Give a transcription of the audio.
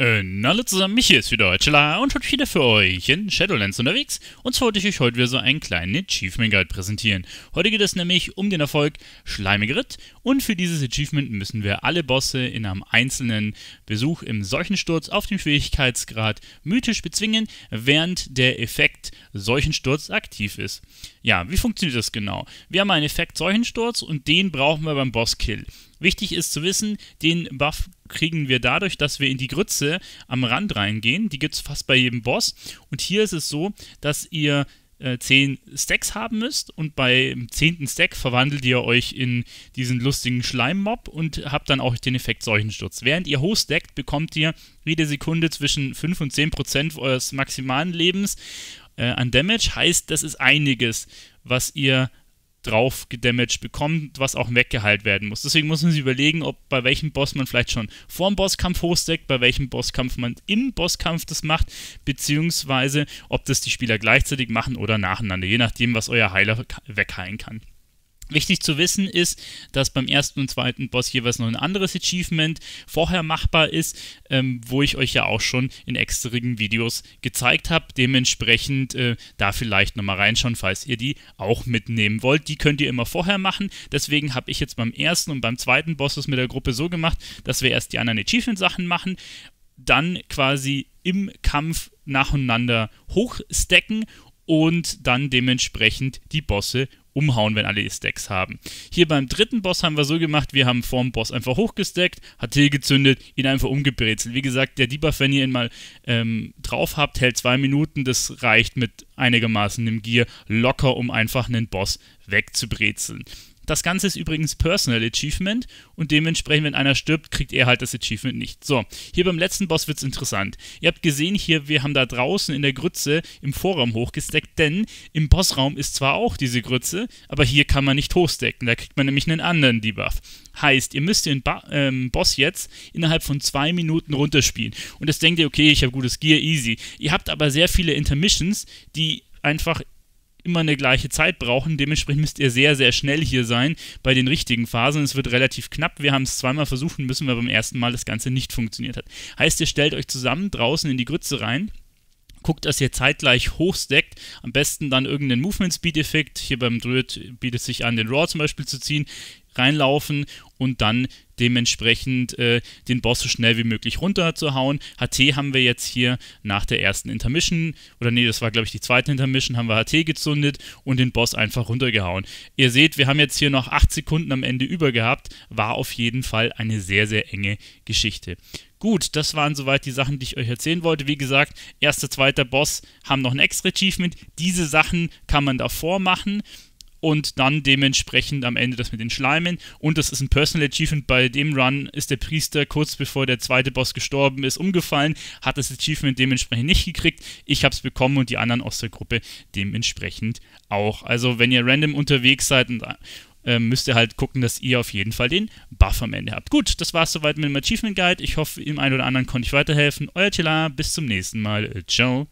Äh, hallo zusammen, mich hier ist wieder Heuchela und heute wieder für euch in Shadowlands unterwegs und zwar wollte ich euch heute wieder so einen kleinen Achievement Guide präsentieren. Heute geht es nämlich um den Erfolg Schleimige Ritt und für dieses Achievement müssen wir alle Bosse in einem einzelnen Besuch im Seuchensturz auf dem Schwierigkeitsgrad mythisch bezwingen, während der Effekt Seuchensturz aktiv ist. Ja, wie funktioniert das genau? Wir haben einen Effekt Seuchensturz und den brauchen wir beim Bosskill. Wichtig ist zu wissen, den Buff kriegen wir dadurch, dass wir in die Grütze am Rand reingehen. Die gibt es fast bei jedem Boss. Und hier ist es so, dass ihr 10 äh, Stacks haben müsst und beim 10. Stack verwandelt ihr euch in diesen lustigen Schleimmob und habt dann auch den Effekt Seuchensturz. Während ihr hochstackt, bekommt ihr jede Sekunde zwischen 5 und 10 Prozent eures maximalen Lebens äh, an Damage. Heißt, das ist einiges, was ihr drauf gedamaged bekommt, was auch weggeheilt werden muss. Deswegen muss man sich überlegen, ob bei welchem Boss man vielleicht schon vor dem Bosskampf hochsteckt, bei welchem Bosskampf man im Bosskampf das macht, beziehungsweise ob das die Spieler gleichzeitig machen oder nacheinander, je nachdem, was euer Heiler wegheilen kann. Wichtig zu wissen ist, dass beim ersten und zweiten Boss jeweils noch ein anderes Achievement vorher machbar ist, ähm, wo ich euch ja auch schon in extra Videos gezeigt habe. Dementsprechend äh, da vielleicht nochmal reinschauen, falls ihr die auch mitnehmen wollt. Die könnt ihr immer vorher machen. Deswegen habe ich jetzt beim ersten und beim zweiten Boss das mit der Gruppe so gemacht, dass wir erst die anderen Achievement-Sachen machen, dann quasi im Kampf nacheinander hochstecken und dann dementsprechend die Bosse umhauen, wenn alle ihr Stacks haben. Hier beim dritten Boss haben wir so gemacht, wir haben vorm Boss einfach hochgestackt, HT gezündet, ihn einfach umgebrezelt. Wie gesagt, der Debuff, wenn ihr ihn mal ähm, drauf habt, hält zwei Minuten, das reicht mit einigermaßen im Gear locker, um einfach einen Boss wegzubrezeln. Das Ganze ist übrigens Personal Achievement und dementsprechend, wenn einer stirbt, kriegt er halt das Achievement nicht. So, hier beim letzten Boss wird es interessant. Ihr habt gesehen hier, wir haben da draußen in der Grütze im Vorraum hochgesteckt, denn im Bossraum ist zwar auch diese Grütze, aber hier kann man nicht hochstecken, da kriegt man nämlich einen anderen Debuff. Heißt, ihr müsst den ba ähm, Boss jetzt innerhalb von zwei Minuten runterspielen. Und das denkt ihr, okay, ich habe gutes Gear, easy. Ihr habt aber sehr viele Intermissions, die einfach immer eine gleiche Zeit brauchen. Dementsprechend müsst ihr sehr, sehr schnell hier sein bei den richtigen Phasen. Es wird relativ knapp. Wir haben es zweimal versuchen müssen, weil beim ersten Mal das Ganze nicht funktioniert hat. Heißt, ihr stellt euch zusammen draußen in die Grütze rein guckt, dass ihr zeitgleich hochstackt. Am besten dann irgendeinen Movement Speed Effekt. Hier beim Druid bietet es sich an, den Raw zum Beispiel zu ziehen reinlaufen und dann dementsprechend äh, den Boss so schnell wie möglich runterzuhauen. HT haben wir jetzt hier nach der ersten Intermission, oder nee, das war glaube ich die zweite Intermission, haben wir HT gezündet und den Boss einfach runtergehauen. Ihr seht, wir haben jetzt hier noch 8 Sekunden am Ende über gehabt, war auf jeden Fall eine sehr, sehr enge Geschichte. Gut, das waren soweit die Sachen, die ich euch erzählen wollte. Wie gesagt, erster, zweiter Boss haben noch ein extra Achievement. Diese Sachen kann man davor machen und dann dementsprechend am Ende das mit den Schleimen. Und das ist ein Personal Achievement. Bei dem Run ist der Priester kurz bevor der zweite Boss gestorben ist, umgefallen, hat das Achievement dementsprechend nicht gekriegt. Ich habe es bekommen und die anderen aus der Gruppe dementsprechend auch. Also wenn ihr random unterwegs seid und äh, müsst ihr halt gucken, dass ihr auf jeden Fall den Buff am Ende habt. Gut, das war's soweit mit dem Achievement Guide. Ich hoffe, dem einen oder anderen konnte ich weiterhelfen. Euer Tila, bis zum nächsten Mal. Ciao.